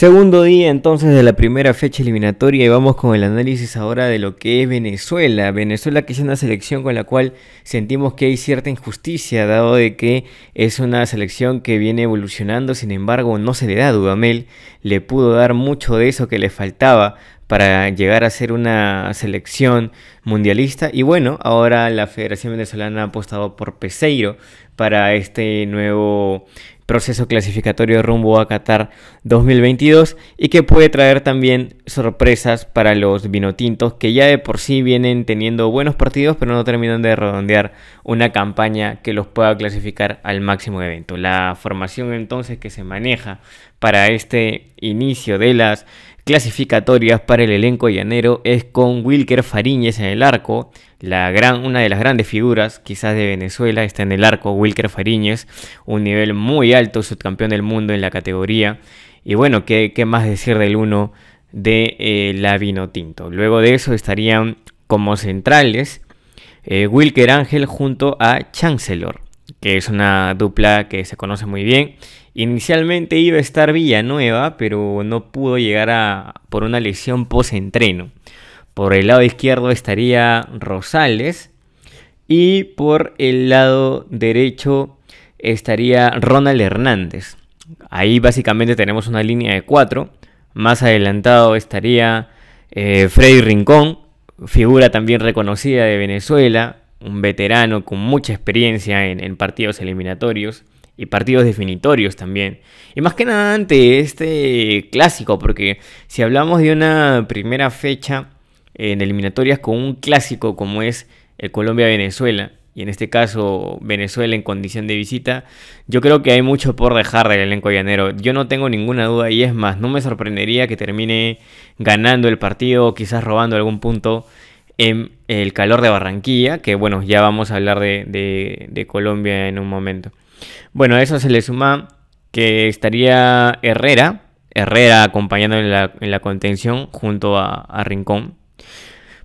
Segundo día entonces de la primera fecha eliminatoria y vamos con el análisis ahora de lo que es Venezuela. Venezuela que es una selección con la cual sentimos que hay cierta injusticia dado de que es una selección que viene evolucionando, sin embargo no se le da a Dudamel, le pudo dar mucho de eso que le faltaba para llegar a ser una selección mundialista. Y bueno, ahora la Federación Venezolana ha apostado por Peseiro para este nuevo proceso clasificatorio rumbo a Qatar 2022 y que puede traer también sorpresas para los vinotintos que ya de por sí vienen teniendo buenos partidos pero no terminan de redondear una campaña que los pueda clasificar al máximo evento. La formación entonces que se maneja para este inicio de las clasificatorias para el elenco llanero es con Wilker Fariñez en el arco. La gran, una de las grandes figuras quizás de Venezuela está en el arco, Wilker Fariñez, un nivel muy alto, subcampeón del mundo en la categoría. Y bueno, ¿qué, más decir del uno de eh, vino tinto, Luego de eso estarían como centrales eh, Wilker Ángel junto a Chancellor que es una dupla que se conoce muy bien. Inicialmente iba a estar Villanueva, pero no pudo llegar por una lesión post-entreno. Por el lado izquierdo estaría Rosales y por el lado derecho estaría Ronald Hernández. Ahí básicamente tenemos una línea de cuatro. Más adelantado estaría eh, Freddy Rincón, figura también reconocida de Venezuela, un veterano con mucha experiencia en, partidos eliminatorios y partidos definitorios también. Y más que nada ante este clásico, porque si hablamos de una primera fecha en eliminatorias con un clásico como es el Colombia-Venezuela, y en este caso Venezuela en condición de visita, yo creo que hay mucho por dejar del elenco llanero. Yo no tengo ninguna duda y es más, no me sorprendería que termine ganando el partido, quizás robando algún punto en el calor de Barranquilla, que bueno, ya vamos a hablar de, Colombia en un momento. Bueno, a eso se le suma que estaría Herrera, Herrera acompañando en la, contención junto a, Rincón.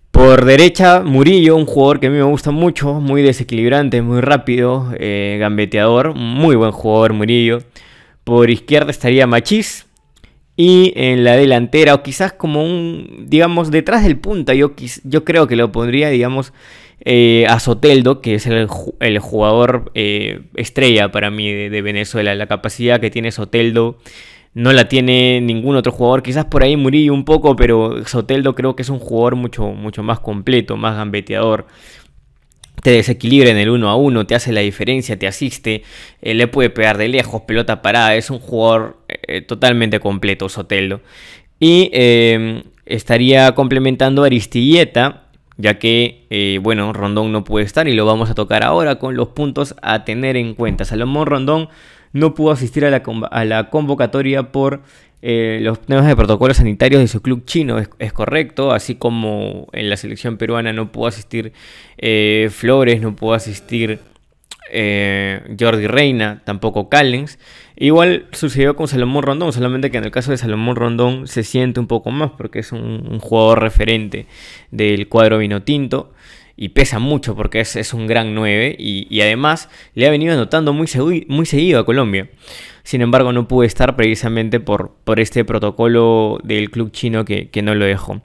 Por derecha, Murillo, un jugador que a mí me gusta mucho, muy desequilibrante, muy rápido, eh, gambeteador, muy buen jugador Murillo. Por izquierda estaría Machis y en la delantera, o quizás como un, digamos, detrás del punta, yo, yo creo que lo pondría, digamos, eh, a Soteldo, que es el, jugador eh, estrella para mí de, Venezuela. La capacidad que tiene Soteldo no la tiene ningún otro jugador, quizás por ahí Murillo un poco, pero Soteldo creo que es un jugador mucho, mucho más completo, más gambeteador te desequilibra en el 1 a 1, te hace la diferencia, te asiste, eh, le puede pegar de lejos, pelota parada, es un jugador eh, totalmente completo Sotelo. Y em, estaría complementando Aristilleta, ya que, eh, bueno, Rondón no puede estar y lo vamos a tocar ahora con los puntos a tener en cuenta. Salomón Rondón no pudo asistir a la, a la convocatoria por eh, los temas de protocolos sanitarios de su club chino, es, correcto, así como en la selección peruana no pudo asistir Flores, no pudo asistir eh, Jordi Reina, tampoco Callens. Igual sucedió con Salomón Rondón, solamente que en el caso de Salomón Rondón se siente un poco más porque es un, jugador referente del cuadro vino tinto y pesa mucho porque es, es un gran 9 y, además le ha venido anotando muy, seguido a Colombia. Sin embargo, no pude estar precisamente por, por este protocolo del club chino que, no lo dejó.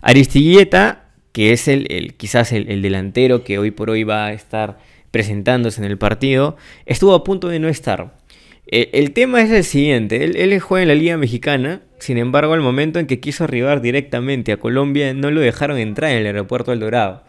Aristiguieta, que es el, el quizás el delantero que hoy por hoy va a estar presentándose en el partido, estuvo a punto de no estar. E, el, tema es el siguiente, él, él, juega en la Liga Mexicana, sin embargo al momento en que quiso arribar directamente a Colombia no lo dejaron entrar en el aeropuerto El Dorado.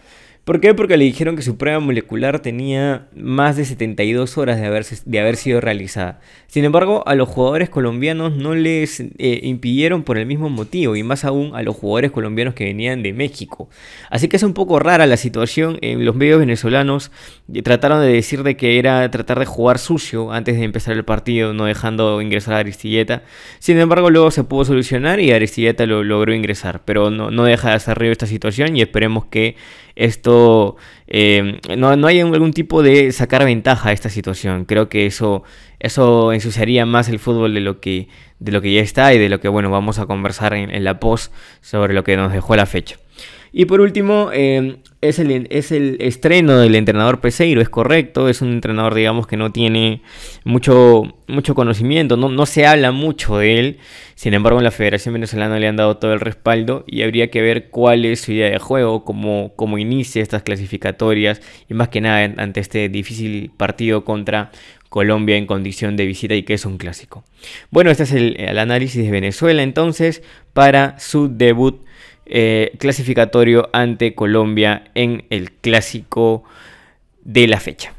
¿Por qué? Porque le dijeron que su prueba molecular tenía más de 72 horas de haber, sido realizada. Sin embargo, a los jugadores colombianos no les eh, impidieron por el mismo motivo, y más aún a los jugadores colombianos que venían de México. Así que es un poco rara la situación. En los medios venezolanos eh, trataron de decir de que era tratar de jugar sucio antes de empezar el partido, no dejando ingresar a Aristilleta. Sin embargo, luego se pudo solucionar y Aristilleta lo logró ingresar. Pero no, deja de hacer río esta situación y esperemos que esto, em, no, no, hay algún tipo de sacar ventaja a esta situación. Creo que eso, eso ensuciaría más el fútbol de lo, que, de lo que ya está y de lo que, bueno, vamos a conversar en, en la post sobre lo que nos dejó la fecha. Y por último, em, es, el, es, el, estreno del entrenador Peseiro, es correcto, es un entrenador, digamos, que no tiene mucho, mucho conocimiento, no, no se habla mucho de él, sin embargo en la Federación Venezolana le han dado todo el respaldo y habría que ver cuál es su idea de juego, cómo, cómo inicia estas clasificatorias y más que nada ante este difícil partido contra Colombia en condición de visita y que es un clásico. Bueno, este es el análisis de Venezuela entonces para su debut eh, clasificatorio ante Colombia en el clásico de la fecha.